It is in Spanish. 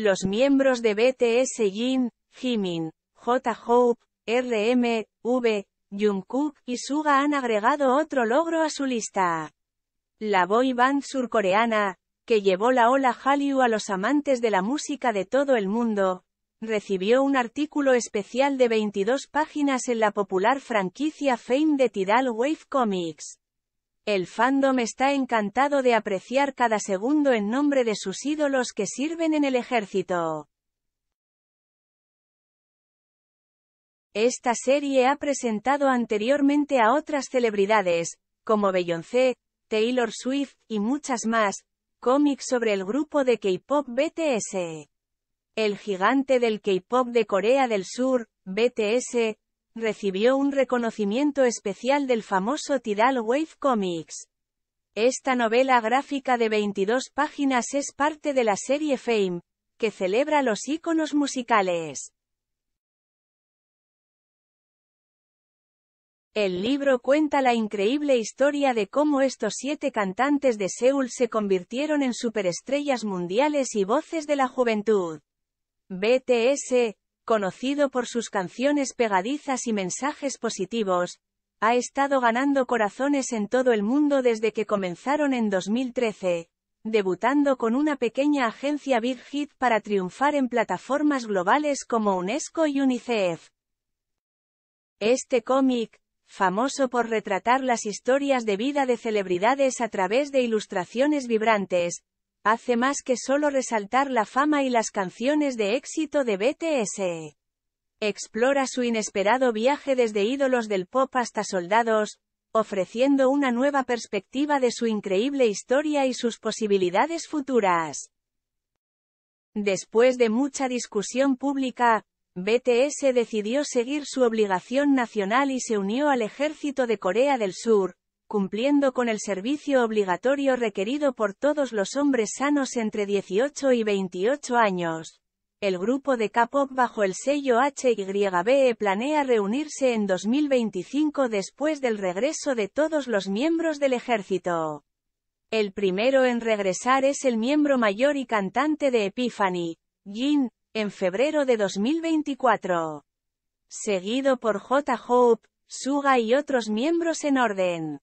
Los miembros de BTS Jin, Jimin, J-Hope, RM, V, Jungkook y Suga han agregado otro logro a su lista. La boy band surcoreana, que llevó la ola Hallyu a los amantes de la música de todo el mundo, recibió un artículo especial de 22 páginas en la popular franquicia Fame de Tidal Wave Comics. El fandom está encantado de apreciar cada segundo en nombre de sus ídolos que sirven en el ejército. Esta serie ha presentado anteriormente a otras celebridades, como Beyoncé, Taylor Swift, y muchas más, cómics sobre el grupo de K-pop BTS. El gigante del K-pop de Corea del Sur, BTS, recibió un reconocimiento especial del famoso Tidal Wave Comics. Esta novela gráfica de 22 páginas es parte de la serie Fame, que celebra los íconos musicales. El libro cuenta la increíble historia de cómo estos siete cantantes de Seúl se convirtieron en superestrellas mundiales y voces de la juventud. BTS, conocido por sus canciones pegadizas y mensajes positivos, ha estado ganando corazones en todo el mundo desde que comenzaron en 2013, debutando con una pequeña agencia Big Hit para triunfar en plataformas globales como UNESCO y UNICEF. Este cómic, famoso por retratar las historias de vida de celebridades a través de ilustraciones vibrantes, hace más que solo resaltar la fama y las canciones de éxito de BTS. Explora su inesperado viaje desde ídolos del pop hasta soldados, ofreciendo una nueva perspectiva de su increíble historia y sus posibilidades futuras. Después de mucha discusión pública, BTS decidió seguir su obligación nacional y se unió al ejército de Corea del Sur, cumpliendo con el servicio obligatorio requerido por todos los hombres sanos entre 18 y 28 años. El grupo de K-pop bajo el sello HYBE planea reunirse en 2025 después del regreso de todos los miembros del ejército. El primero en regresar es el miembro mayor y cantante de Epiphany, Jin, en febrero de 2024. Seguido por J. Hope, Suga y otros miembros en orden.